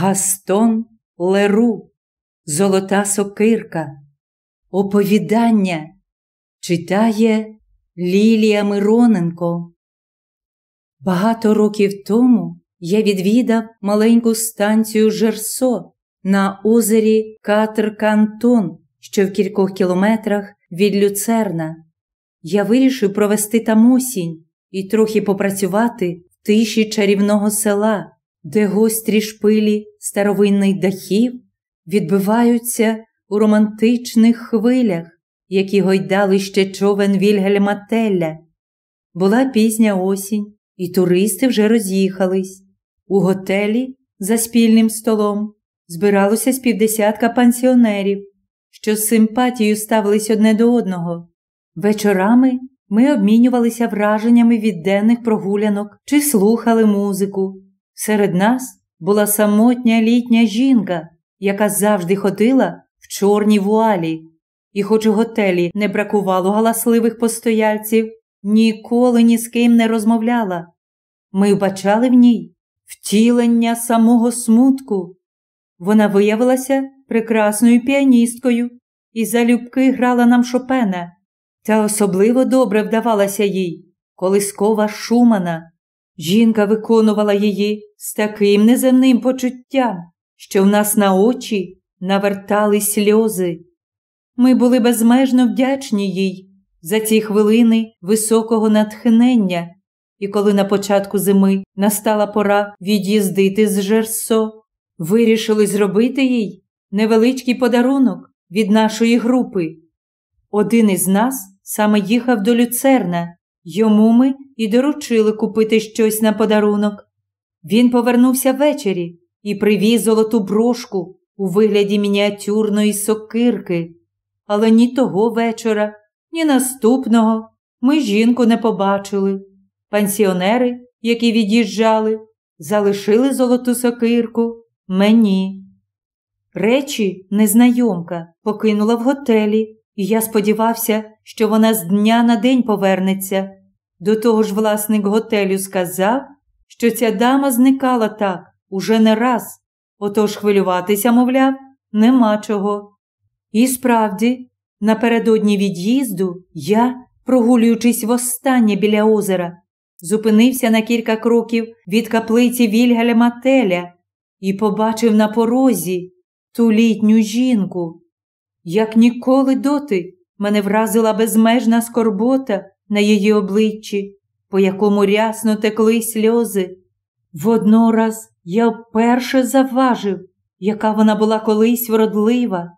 Гастон Леру, Золота сокирка, Оповідання читає Лілія Мироненко. Багато років тому я відвідав маленьку станцію Жерсо на озері Катр-Кантон, що в кількох кілометрах від люцерна. Я вирішив провести там осінь і трохи попрацювати в тиші чарівного села де гострі шпилі старовинних дахів відбиваються у романтичних хвилях, які гойдали ще човен Вільгельма Телля. Була пізня осінь, і туристи вже роз'їхались. У готелі за спільним столом збиралося з півдесятка пансіонерів, що з симпатією ставились одне до одного. Вечорами ми обмінювалися враженнями від денних прогулянок чи слухали музику, Серед нас була самотня літня жінка, яка завжди ходила в чорній вуалі, і, хоч у готелі не бракувало галасливих постояльців, ніколи ні з ким не розмовляла. Ми вбачали в ній втілення самого смутку. Вона виявилася прекрасною піаністкою і залюбки грала нам Шопена, та особливо добре вдавалася їй колискова Шумана. Жінка виконувала її з таким неземним почуттям, що в нас на очі навертали сльози. Ми були безмежно вдячні їй за ці хвилини високого натхнення, і коли на початку зими настала пора від'їздити з Жерсо, вирішили зробити їй невеличкий подарунок від нашої групи. Один із нас саме їхав до люцерна, йому ми і доручили купити щось на подарунок. Він повернувся ввечері і привіз золоту брошку у вигляді мініатюрної сокирки. Але ні того вечора, ні наступного ми жінку не побачили. Пансіонери, які від'їжджали, залишили золоту сокирку мені. Речі, незнайомка, покинула в готелі, і я сподівався, що вона з дня на день повернеться. До того ж, власник готелю сказав, що ця дама зникала так уже не раз, отож хвилюватися, мовляв, нема чого. І справді, напередодні від'їзду я, прогулюючись востаннє біля озера, зупинився на кілька кроків від каплиці Вільгаля Мателя і побачив на порозі ту літню жінку. Як ніколи доти мене вразила безмежна скорбота на її обличчі по якому рясно текли сльози. Воднораз я вперше завважив, яка вона була колись вродлива.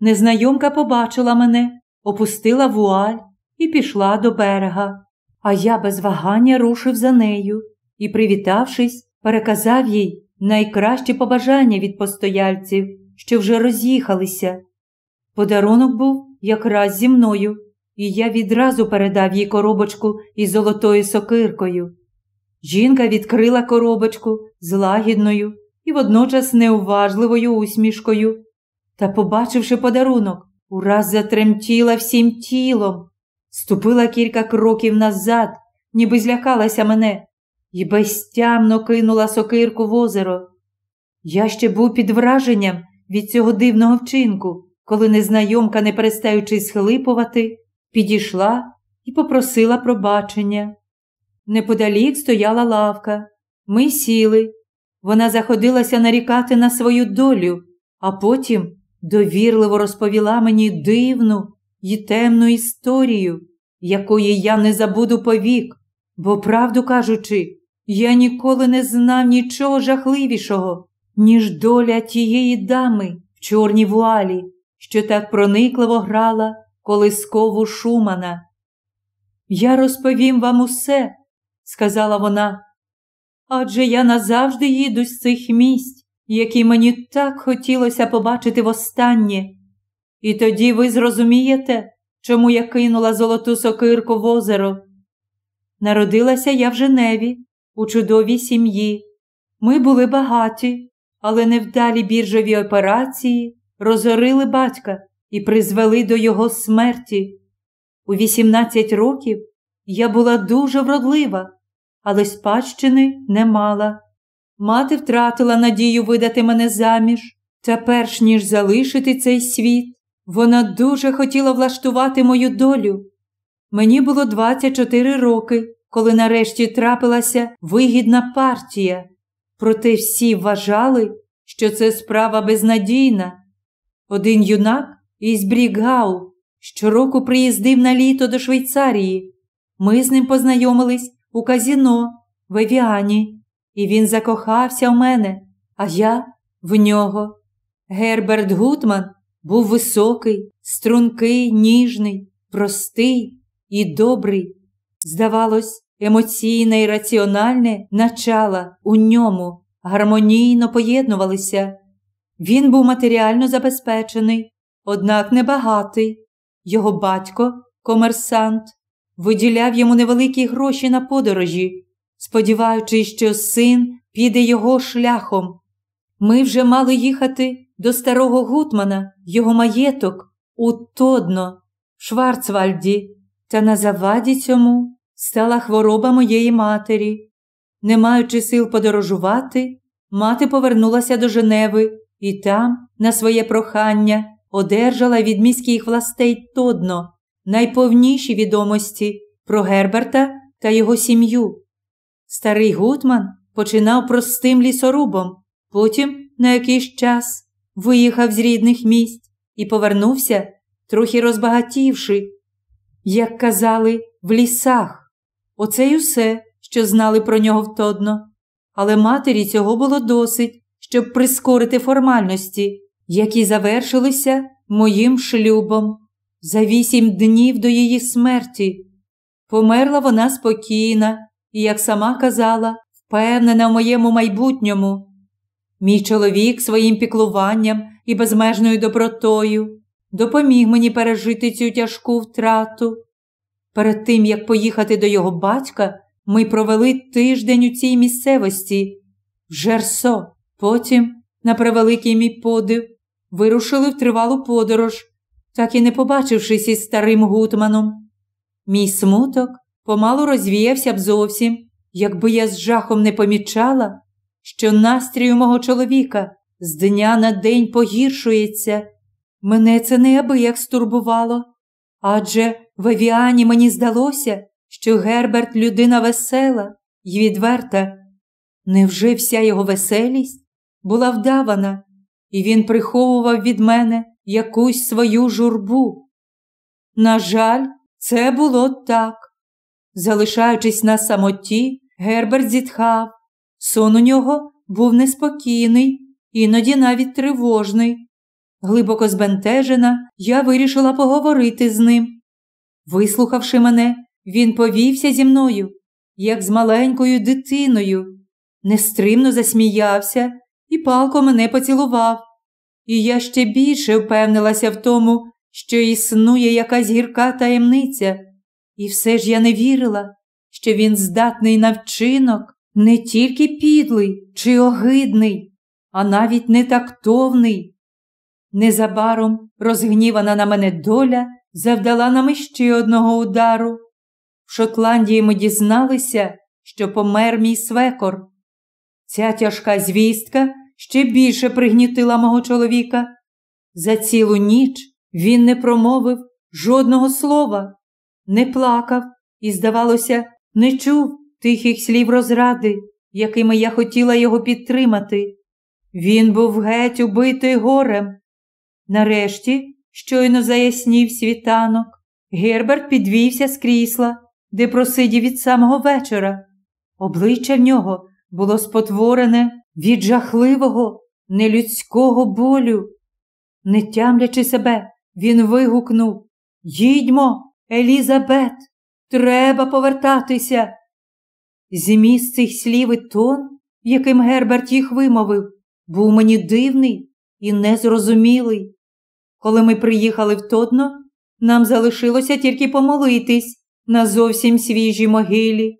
Незнайомка побачила мене, опустила вуаль і пішла до берега, а я без вагання рушив за нею і, привітавшись, переказав їй найкращі побажання від постояльців, що вже роз'їхалися. Подарунок був якраз зі мною і я відразу передав їй коробочку із золотою сокиркою. Жінка відкрила коробочку з лагідною і водночас неуважливою усмішкою. Та, побачивши подарунок, ураз затремтіла всім тілом, ступила кілька кроків назад, ніби злякалася мене, і безтямно кинула сокирку в озеро. Я ще був під враженням від цього дивного вчинку, коли незнайомка, не перестаючи схлипувати, підійшла і попросила пробачення. Неподалік стояла лавка. Ми сіли. Вона заходилася нарікати на свою долю, а потім довірливо розповіла мені дивну і темну історію, якої я не забуду повік, бо, правду кажучи, я ніколи не знав нічого жахливішого, ніж доля тієї дами в чорній вуалі, що так проникливо грала колискову Шумана. Я розповім вам усе, сказала вона, адже я назавжди їду з цих місць, які мені так хотілося побачити востаннє. І тоді ви зрозумієте, чому я кинула золоту сокирку в озеро. Народилася я в Женеві, у чудовій сім'ї. Ми були багаті, але невдалі біржові операції розорили батька і призвели до його смерті. У 18 років я була дуже вродлива, але спадщини не мала. Мати втратила надію видати мене заміж, та перш ніж залишити цей світ, вона дуже хотіла влаштувати мою долю. Мені було 24 роки, коли нарешті трапилася вигідна партія, проте всі вважали, що це справа безнадійна. Один юнак із Ізбріггау щороку приїздив на літо до Швейцарії. Ми з ним познайомились у казіно в Евіані, і він закохався в мене, а я в нього. Герберт Гутман був високий, стрункий, ніжний, простий і добрий. Здавалось, емоційне і раціональне начала у ньому гармонійно поєднувалися. Він був матеріально забезпечений, однак небагатий. Його батько, комерсант, виділяв йому невеликі гроші на подорожі, сподіваючись, що син піде його шляхом. Ми вже мали їхати до старого Гутмана, його маєток, у Тодно, в Шварцвальді, та на заваді цьому стала хвороба моєї матері. Не маючи сил подорожувати, мати повернулася до Женеви і там, на своє прохання, одержала від міських властей Тодно найповніші відомості про Герберта та його сім'ю. Старий Гутман починав простим лісорубом, потім на якийсь час виїхав з рідних місць і повернувся, трохи розбагатівши, як казали, в лісах. Оце й усе, що знали про нього втодно. Але матері цього було досить, щоб прискорити формальності які завершилися моїм шлюбом. За вісім днів до її смерті. Померла вона спокійна і, як сама казала, впевнена в моєму майбутньому. Мій чоловік своїм піклуванням і безмежною добротою допоміг мені пережити цю тяжку втрату. Перед тим, як поїхати до його батька, ми провели тиждень у цій місцевості в Жерсо, потім, на превеликий мій подив, вирушили в тривалу подорож, так і не побачившись із старим гутманом. Мій смуток помалу розвіявся б зовсім, якби я з жахом не помічала, що настрій у мого чоловіка з дня на день погіршується. Мене це неабияк стурбувало. Адже в Авіані мені здалося, що Герберт людина весела й відверта. Невже вся його веселість була вдавана, і він приховував від мене якусь свою журбу. На жаль, це було так. Залишаючись на самоті, Герберт зітхав. Сон у нього був неспокійний, іноді навіть тривожний. Глибоко збентежена, я вирішила поговорити з ним. Вислухавши мене, він повівся зі мною, як з маленькою дитиною, нестримно засміявся і палко мене поцілував. І я ще більше впевнилася в тому, що існує якась гірка таємниця, і все ж я не вірила, що він здатний на вчинок не тільки підлий чи огидний, а навіть не тактовний. Незабаром розгнівана на мене доля завдала нам ще одного удару. В Шотландії ми дізналися, що помер мій свекор. Ця тяжка звістка ще більше пригнітила мого чоловіка. За цілу ніч він не промовив жодного слова, не плакав і, здавалося, не чув тихих слів розради, якими я хотіла його підтримати. Він був геть убитий горем. Нарешті, щойно заяснів світанок, Герберт підвівся з крісла, де просидів від самого вечора. Обличчя в нього було спотворене від жахливого, нелюдського болю. Не тямлячи себе, він вигукнув Їдьмо, Елізабет, треба повертатися. Зміст цих слів і тон, яким Герберт їх вимовив, був мені дивний і незрозумілий. Коли ми приїхали в Тодно, нам залишилося тільки помолитись на зовсім свіжій могилі.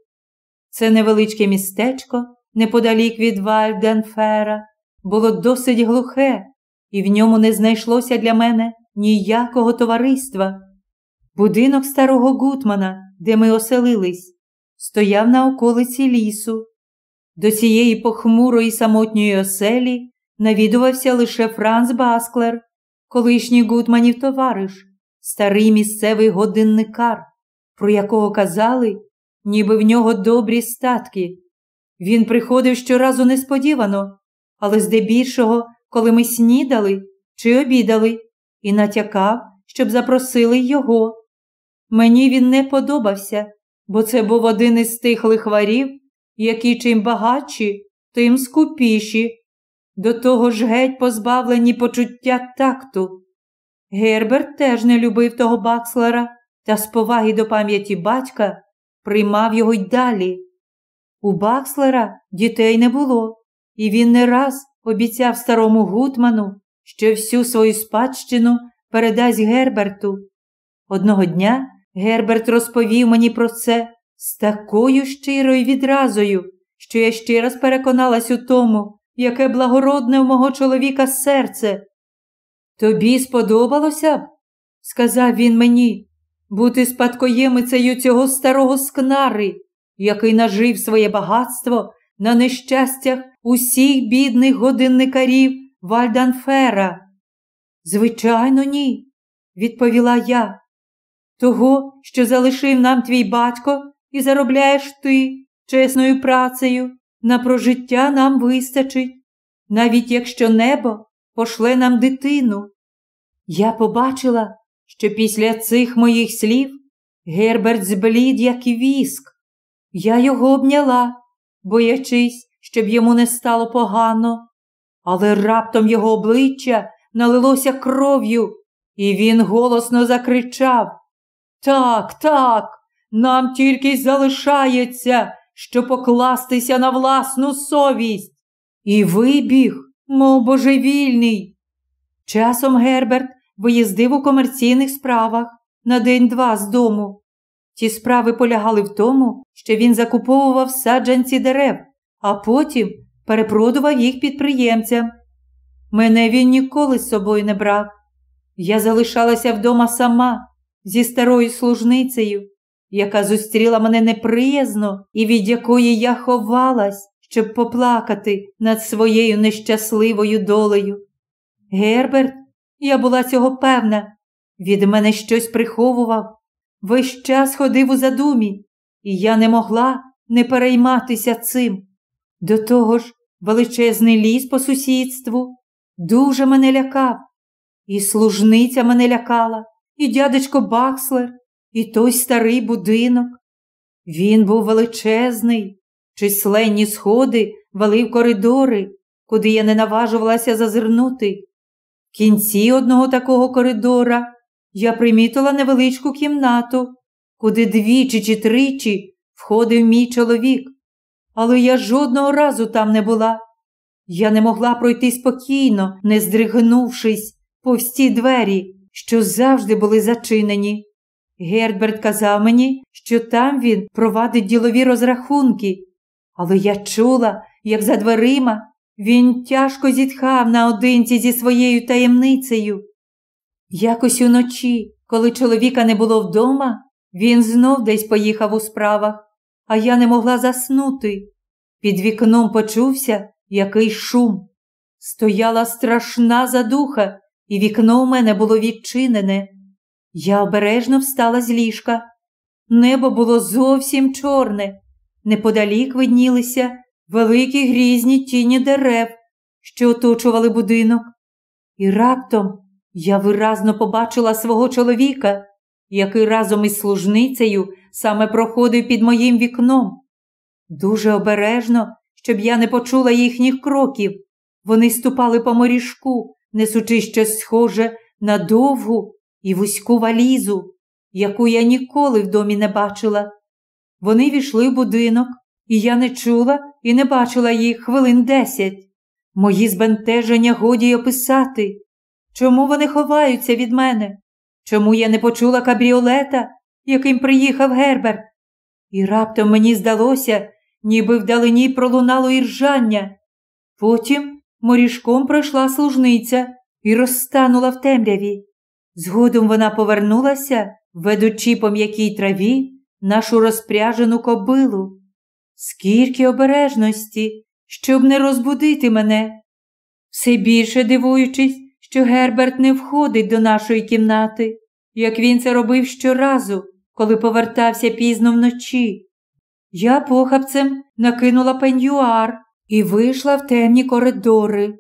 Це невеличке містечко неподалік від Вальденфера, було досить глухе, і в ньому не знайшлося для мене ніякого товариства. Будинок старого Гутмана, де ми оселились, стояв на околиці лісу. До цієї похмурої самотньої оселі навідувався лише Франц Басклер, колишній Гутманів товариш, старий місцевий годинникар, про якого казали, ніби в нього добрі статки. Він приходив щоразу несподівано, але здебільшого, коли ми снідали чи обідали, і натякав, щоб запросили його. Мені він не подобався, бо це був один із тих лихварів, які чим багатші, тим скупіші. До того ж геть позбавлені почуття такту. Герберт теж не любив того Бакслера та з поваги до пам'яті батька приймав його й далі. У Бакслера дітей не було, і він не раз обіцяв старому Гутману, що всю свою спадщину передасть Герберту. Одного дня Герберт розповів мені про це з такою щирою відразою, що я ще раз переконалась у тому, яке благородне у мого чоловіка серце. Тобі сподобалося б, сказав він мені, бути спадкоємицею цього старого скнари який нажив своє багатство на нещастях усіх бідних годинникарів Вальданфера. Звичайно, ні, відповіла я. Того, що залишив нам твій батько, і заробляєш ти чесною працею, на прожиття нам вистачить, навіть якщо небо пошле нам дитину. Я побачила, що після цих моїх слів Герберт зблід, як і віск, я його обняла, боячись, щоб йому не стало погано, але раптом його обличчя налилося кров'ю, і він голосно закричав Так, так, нам тільки й залишається, що покластися на власну совість. І вибіг, мов божевільний. Часом Герберт виїздив у комерційних справах на день-два з дому, Ті справи полягали в тому, що він закуповував саджанці дерев, а потім перепродував їх підприємцям. Мене він ніколи з собою не брав. Я залишалася вдома сама зі старою служницею, яка зустріла мене неприязно і від якої я ховалась, щоб поплакати над своєю нещасливою долею. Герберт, я була цього певна, від мене щось приховував весь час ходив у задумі, і я не могла не перейматися цим. До того ж, величезний ліс по сусідству дуже мене лякав, і служниця мене лякала, і дядечко Бакслер, і той старий будинок. Він був величезний, численні сходи валив коридори, куди я не наважувалася зазирнути. В кінці одного такого коридора я примітила невеличку кімнату, куди двічі чи тричі входив мій чоловік, але я жодного разу там не була. Я не могла пройти спокійно, не здригнувшись повз ті двері, що завжди були зачинені. Герберт казав мені, що там він провадить ділові розрахунки, але я чула, як за дверима він тяжко зітхав наодинці зі своєю таємницею. Якось уночі, коли чоловіка не було вдома, він знов десь поїхав у справах, а я не могла заснути. Під вікном почувся який шум. Стояла страшна задуха, і вікно у мене було відчинене. Я обережно встала з ліжка. Небо було зовсім чорне. Неподалік виднілися великі грізні тіні дерев, що оточували будинок. І раптом я виразно побачила свого чоловіка, який разом із служницею саме проходив під моїм вікном. Дуже обережно, щоб я не почула їхніх кроків. Вони ступали по моріжку, несучи щось схоже на довгу і вузьку валізу, яку я ніколи в домі не бачила. Вони війшли в будинок, і я не чула і не бачила їх хвилин десять. Мої збентеження годі описати. Чому вони ховаються від мене? Чому я не почула кабріолета, яким приїхав гербер? І раптом мені здалося, ніби вдалині пролунало іржання. Потім морішком пройшла служниця і розстанула в темряві. Згодом вона повернулася, ведучи по м'якій траві нашу розпряжену кобилу. Скільки обережності, щоб не розбудити мене. Все більше дивуючись, що Герберт не входить до нашої кімнати, як він це робив щоразу, коли повертався пізно вночі. Я похапцем накинула пеньюар і вийшла в темні коридори.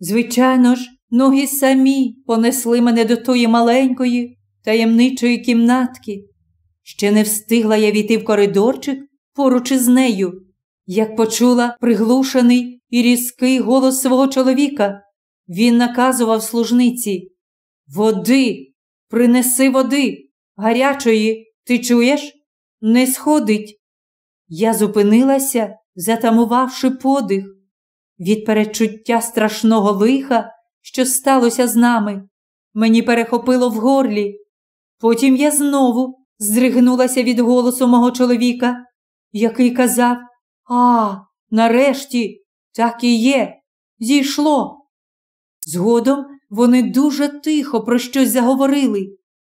Звичайно ж, ноги самі понесли мене до тої маленької, таємничої кімнатки. Ще не встигла я війти в коридорчик поруч із нею, як почула приглушений і різкий голос свого чоловіка. Він наказував служниці Води, принеси води, гарячої, ти чуєш? Не сходить. Я зупинилася, затамувавши подих. Від перечуття страшного лиха, що сталося з нами, мені перехопило в горлі. Потім я знову здригнулася від голосу мого чоловіка, який казав: А, нарешті, так і є, зійшло. Згодом вони дуже тихо про щось заговорили,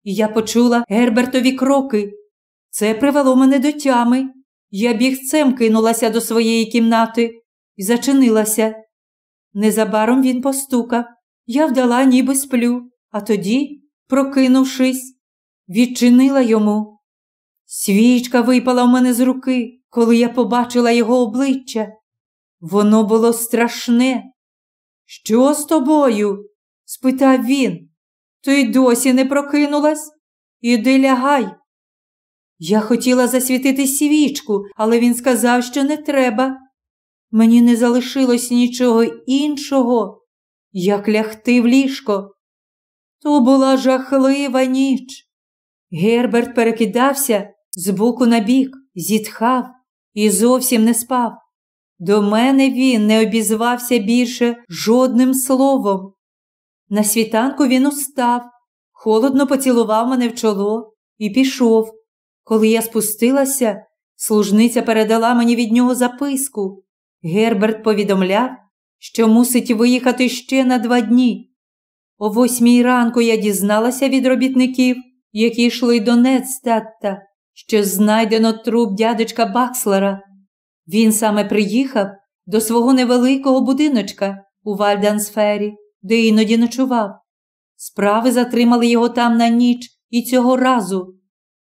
і я почула Гербертові кроки. Це привело мене до тями. Я бігцем кинулася до своєї кімнати і зачинилася. Незабаром він постукав. Я вдала, ніби сплю, а тоді, прокинувшись, відчинила йому. Свічка випала в мене з руки, коли я побачила його обличчя. Воно було страшне, що з тобою? спитав він. Ти досі не прокинулась? Іди лягай. Я хотіла засвітити свічку, але він сказав, що не треба. Мені не залишилось нічого іншого, як лягти в ліжко. То була жахлива ніч. Герберт перекидався з боку на бік, зітхав і зовсім не спав. До мене він не обізвався більше жодним словом. На світанку він устав, холодно поцілував мене в чоло і пішов. Коли я спустилася, служниця передала мені від нього записку. Герберт повідомляв, що мусить виїхати ще на два дні. О восьмій ранку я дізналася від робітників, які йшли до Нецтатта, що знайдено труп дядечка Бакслера. Він саме приїхав до свого невеликого будиночка у Вальдансфері, де іноді ночував. Справи затримали його там на ніч і цього разу.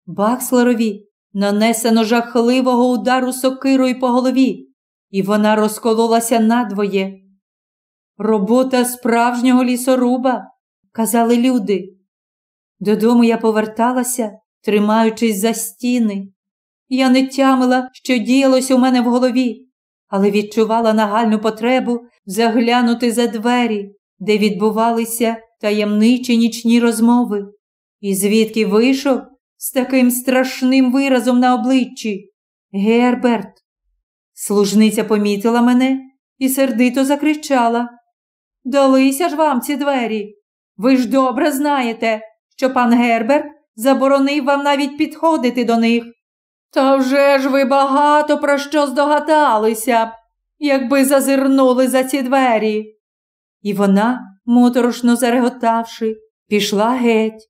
Бакслерові нанесено жахливого удару сокирою по голові, і вона розкололася надвоє. Робота справжнього лісоруба, казали люди. Додому я поверталася, тримаючись за стіни. Я не тямила, що діялось у мене в голові, але відчувала нагальну потребу заглянути за двері, де відбувалися таємничі нічні розмови, і звідки вийшов з таким страшним виразом на обличчі Герберт. Служниця помітила мене і сердито закричала. Далися ж вам ці двері. Ви ж добре знаєте, що пан Герберт заборонив вам навіть підходити до них. Та вже ж ви багато про що здогадалися, якби зазирнули за ці двері. І вона, моторошно зареготавши, пішла геть.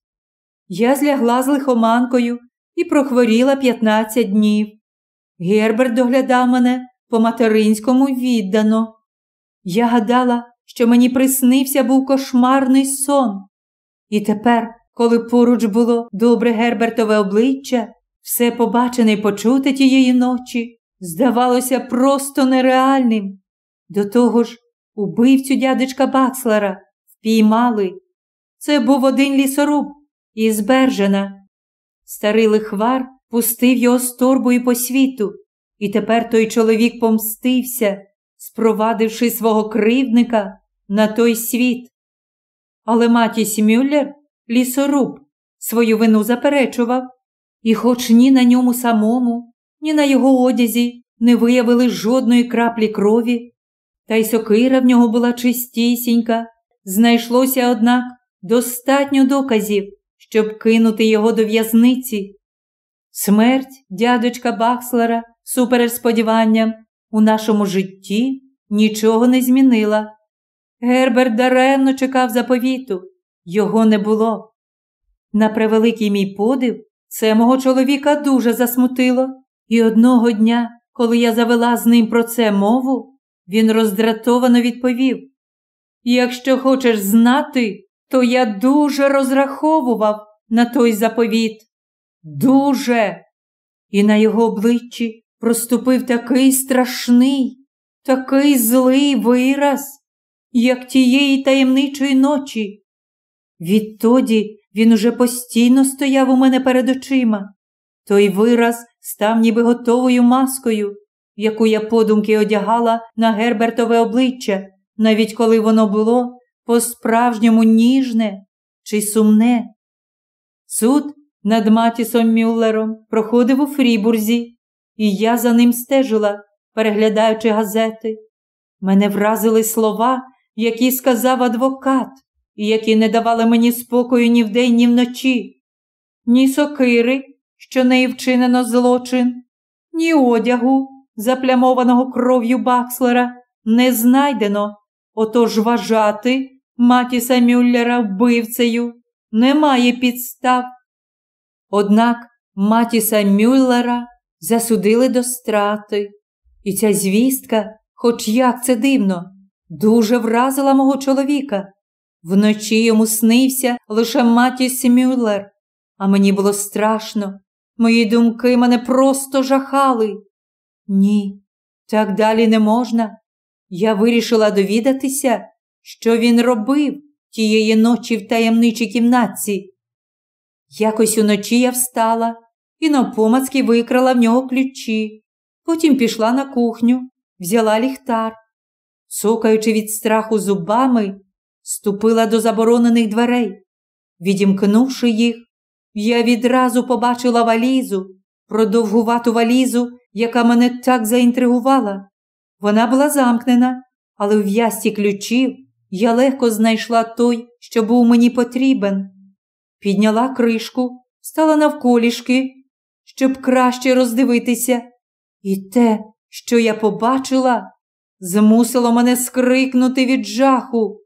Я злягла з лихоманкою і прохворіла 15 днів. Герберт доглядав мене по материнському віддано. Я гадала, що мені приснився був кошмарний сон. І тепер, коли поруч було добре Гербертове обличчя, все побачене й почуте тієї ночі здавалося просто нереальним. До того ж, убивцю дядечка Бакслера впіймали. Це був один лісоруб із Бержена. Старий лихвар пустив його з торбою по світу, і тепер той чоловік помстився, спровадивши свого кривдника на той світ. Але Матіс Мюллер, лісоруб, свою вину заперечував. І, хоч ні на ньому самому, ні на його одязі не виявили жодної краплі крові, та й сокира в нього була чистісінька, знайшлося, однак, достатньо доказів, щоб кинути його до в'язниці. Смерть дядечка Бакслера, суперсподіванням, у нашому житті нічого не змінила. Герберт даремно чекав заповіту, його не було. На превеликий мій подив, це мого чоловіка дуже засмутило, і одного дня, коли я завела з ним про це мову, він роздратовано відповів: Якщо хочеш знати, то я дуже розраховував на той заповіт. Дуже. І на його обличчі проступив такий страшний, такий злий вираз, як тієї таємничої ночі. Відтоді він уже постійно стояв у мене перед очима. Той вираз став ніби готовою маскою, яку я подумки одягала на Гербертове обличчя, навіть коли воно було по-справжньому ніжне чи сумне. Суд над Матісом Мюллером проходив у Фрібурзі, і я за ним стежила, переглядаючи газети. Мене вразили слова, які сказав адвокат і які не давали мені спокою ні вдень, ні вночі, ні сокири, що неї вчинено злочин, ні одягу, заплямованого кров'ю Бакслера, не знайдено, отож вважати матіса Мюллера вбивцею немає підстав. Однак матіса Мюллера засудили до страти, і ця звістка, хоч як це дивно, дуже вразила мого чоловіка. Вночі йому снився лише Матіс Мюллер, а мені було страшно. Мої думки мене просто жахали. Ні, так далі не можна. Я вирішила довідатися, що він робив тієї ночі в таємничій кімнатці. Якось уночі я встала і навпомацьки викрала в нього ключі, потім пішла на кухню, взяла ліхтар. Цокаючи від страху зубами, ступила до заборонених дверей. Відімкнувши їх, я відразу побачила валізу, продовгувату валізу, яка мене так заінтригувала. Вона була замкнена, але в ясті ключів я легко знайшла той, що був мені потрібен. Підняла кришку, стала навколішки, щоб краще роздивитися. І те, що я побачила, змусило мене скрикнути від жаху.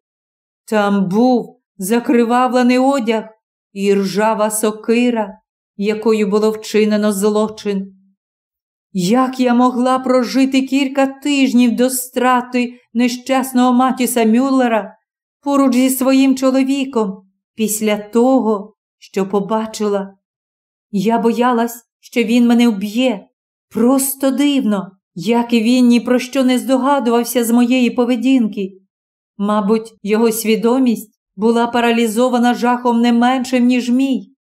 Там був закривавлений одяг і ржава сокира, якою було вчинено злочин. Як я могла прожити кілька тижнів до страти нещасного Матіса Мюллера поруч зі своїм чоловіком після того, що побачила? Я боялась, що він мене вб'є. Просто дивно, як і він ні про що не здогадувався з моєї поведінки. Мабуть, його свідомість була паралізована жахом не меншим, ніж мій.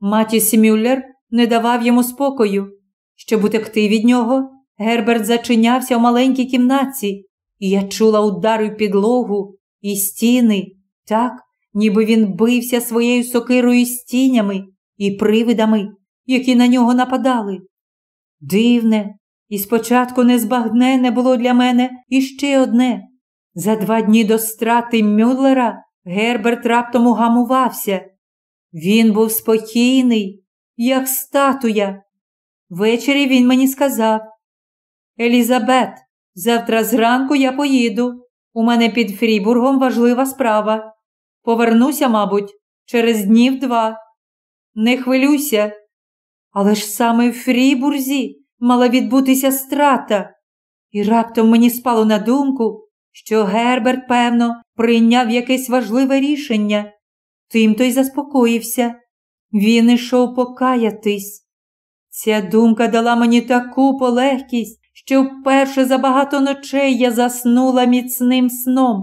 Матіс Мюллер не давав йому спокою. Щоб утекти від нього, Герберт зачинявся в маленькій кімнатці, і я чула удари підлогу і стіни, так, ніби він бився своєю сокирою з тінями і привидами, які на нього нападали. Дивне, і спочатку незбагнене було для мене іще одне. За два дні до страти Мюллера Герберт раптом угамувався. Він був спокійний, як статуя. Ввечері він мені сказав Елізабет, завтра зранку я поїду. У мене під Фрібургом важлива справа. Повернуся, мабуть, через днів два. Не хвилюйся. Але ж саме в Фрібурзі мала відбутися страта, і раптом мені спало на думку що Герберт, певно, прийняв якесь важливе рішення, тим той заспокоївся. Він ішов покаятись. Ця думка дала мені таку полегкість, що вперше за багато ночей я заснула міцним сном,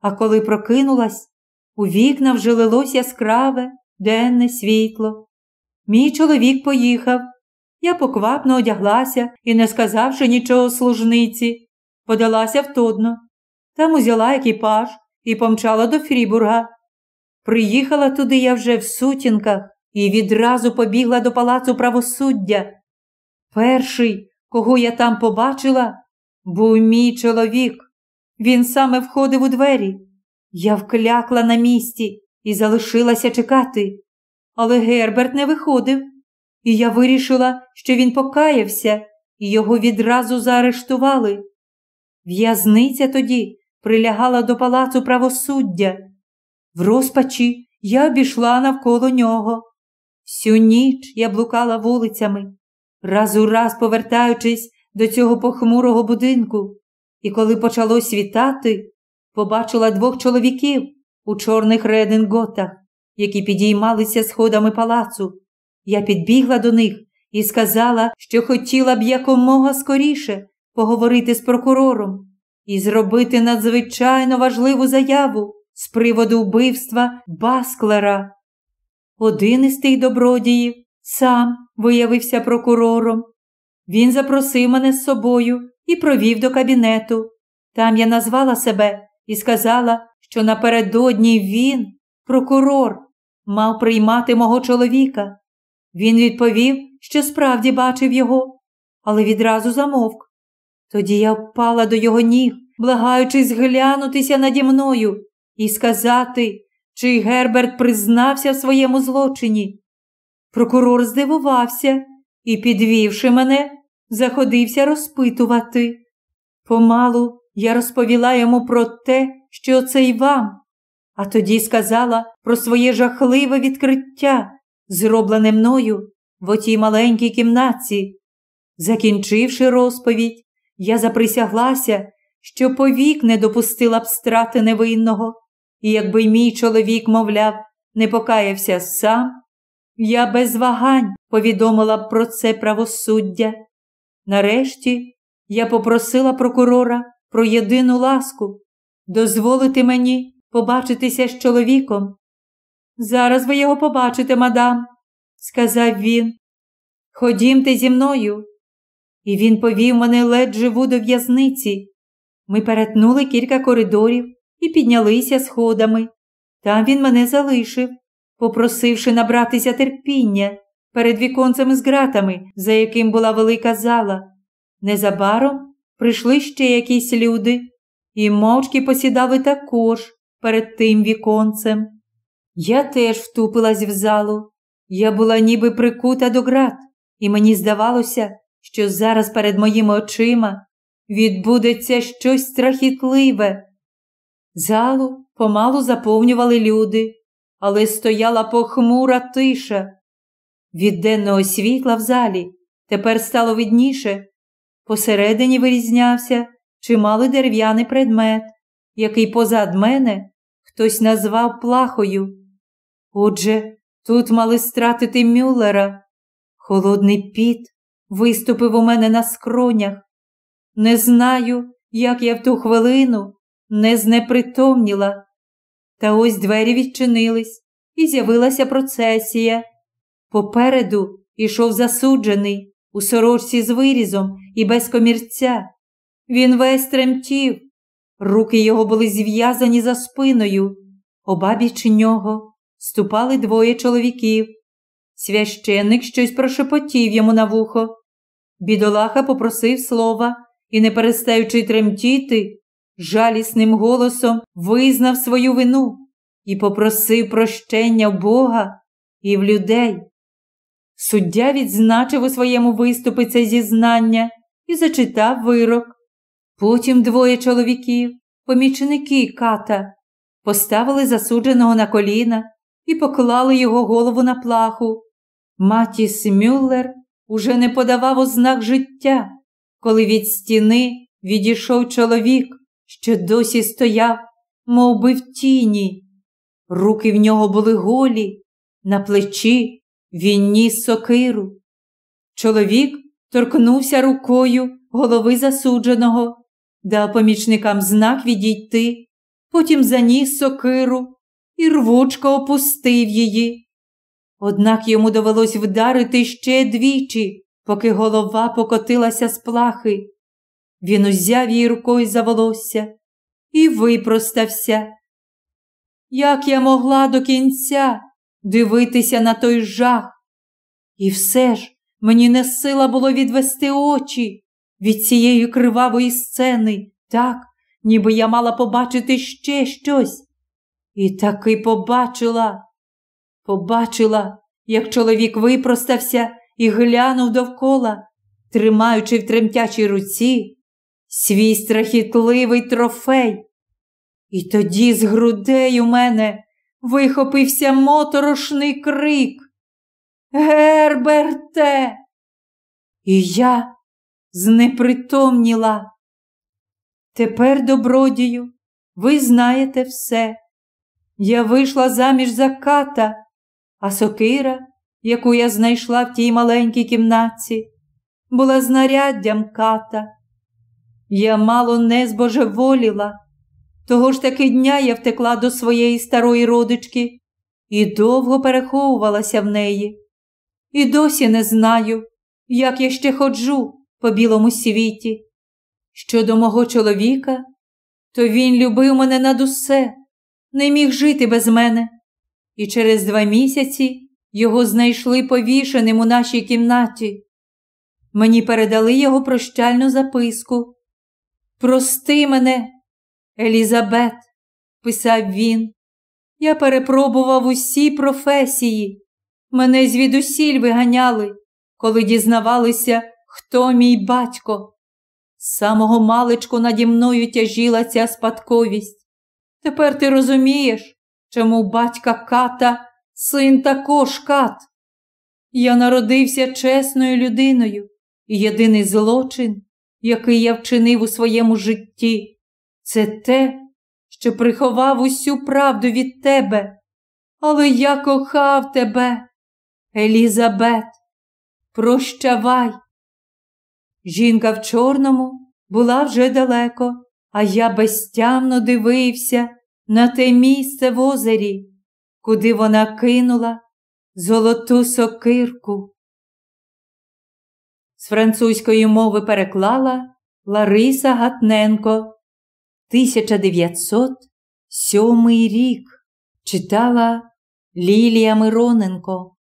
а коли прокинулась, у вікна вже лилось яскраве, денне світло. Мій чоловік поїхав. Я поквапно одяглася і, не сказавши нічого служниці, подалася втодно. Там узяла екіпаж і помчала до Фрібурга. Приїхала туди я вже в сутінках і відразу побігла до палацу правосуддя. Перший, кого я там побачила, був мій чоловік. Він саме входив у двері. Я вклякла на місці і залишилася чекати. Але Герберт не виходив, і я вирішила, що він покаявся, і його відразу заарештували. В'язниця тоді прилягала до палацу правосуддя. В розпачі я обійшла навколо нього. Всю ніч я блукала вулицями, раз у раз повертаючись до цього похмурого будинку, і коли почало світати, побачила двох чоловіків у чорних рединготах, які підіймалися сходами палацу. Я підбігла до них і сказала, що хотіла б якомога скоріше поговорити з прокурором і зробити надзвичайно важливу заяву з приводу вбивства Басклера. Один із тих добродіїв сам виявився прокурором. Він запросив мене з собою і провів до кабінету. Там я назвала себе і сказала, що напередодні він, прокурор, мав приймати мого чоловіка. Він відповів, що справді бачив його, але відразу замовк, тоді я впала до його ніг, благаючись глянутися наді мною і сказати, чи Герберт признався в своєму злочині. Прокурор здивувався і, підвівши мене, заходився розпитувати. Помалу я розповіла йому про те, що це й вам, а тоді сказала про своє жахливе відкриття, зроблене мною в отій маленькій кімнатці, Закінчивши розповідь, я заприсяглася, що повік не допустила б страти невинного, і якби мій чоловік, мовляв, не покаявся сам, я без вагань повідомила б про це правосуддя. Нарешті я попросила прокурора про єдину ласку дозволити мені побачитися з чоловіком. Зараз ви його побачите, мадам, сказав він. Ходімте зі мною, і він повів мене ледь живу до в'язниці. Ми перетнули кілька коридорів і піднялися сходами. Там він мене залишив, попросивши набратися терпіння перед віконцем з ґратами, за яким була велика зала. Незабаром прийшли ще якісь люди і мовчки посідали також перед тим віконцем. Я теж втупилась в залу. Я була ніби прикута до град, і мені здавалося, що зараз перед моїми очима відбудеться щось страхітливе. Залу помалу заповнювали люди, але стояла похмура тиша. Від денного світла в залі тепер стало видніше. Посередині вирізнявся чималий дерев'яний предмет, який позад мене хтось назвав плахою. Отже, тут мали стратити Мюллера. Холодний піт виступив у мене на скронях. Не знаю, як я в ту хвилину не знепритомніла. Та ось двері відчинились, і з'явилася процесія. Попереду йшов засуджений у сорочці з вирізом і без комірця. Він весь тремтів, руки його були зв'язані за спиною. Обабіч нього ступали двоє чоловіків. Священник щось прошепотів йому на вухо. Бідолаха попросив слова і, не перестаючи тремтіти, жалісним голосом визнав свою вину і попросив прощення в Бога і в людей. Суддя відзначив у своєму виступі це зізнання і зачитав вирок. Потім двоє чоловіків, помічники ката, поставили засудженого на коліна і поклали його голову на плаху. Матіс Мюллер уже не подавав ознак життя, коли від стіни відійшов чоловік, що досі стояв, мов би в тіні. Руки в нього були голі, на плечі він ніс сокиру. Чоловік торкнувся рукою голови засудженого, дав помічникам знак відійти, потім заніс сокиру і рвучко опустив її. Однак йому довелось вдарити ще двічі, поки голова покотилася з плахи. Він узяв її рукою за волосся і випростався. Як я могла до кінця дивитися на той жах? І все ж мені не сила було відвести очі від цієї кривавої сцени, так, ніби я мала побачити ще щось. І таки побачила. Побачила, як чоловік випростався і глянув довкола, тримаючи в тремтячій руці свій страхітливий трофей. І тоді з грудей у мене вихопився моторошний крик. Герберте! І я знепритомніла. Тепер, добродію, ви знаєте все. Я вийшла заміж за ката а сокира, яку я знайшла в тій маленькій кімнатці, була знаряддям ката. Я мало не збожеволіла. Того ж таки дня я втекла до своєї старої родички і довго переховувалася в неї. І досі не знаю, як я ще ходжу по білому світі. Щодо мого чоловіка, то він любив мене над усе, не міг жити без мене і через два місяці його знайшли повішеним у нашій кімнаті. Мені передали його прощальну записку. Прости мене, Елізабет, писав він. Я перепробував усі професії. Мене звідусіль виганяли, коли дізнавалися, хто мій батько. З самого маличку наді мною тяжіла ця спадковість. Тепер ти розумієш, чому батька ката син також кат. Я народився чесною людиною, і єдиний злочин, який я вчинив у своєму житті, це те, що приховав усю правду від тебе. Але я кохав тебе, Елізабет, прощавай. Жінка в чорному була вже далеко, а я безтямно дивився на те місце в озері, куди вона кинула золоту сокирку. З французької мови переклала Лариса Гатненко, 1907 рік читала Лілія Мироненко.